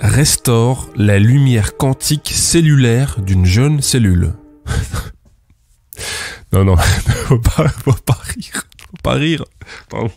restaure la lumière quantique cellulaire d'une jeune cellule. non, non, faut pas, faut pas rire. Faut pas rire. Pardon.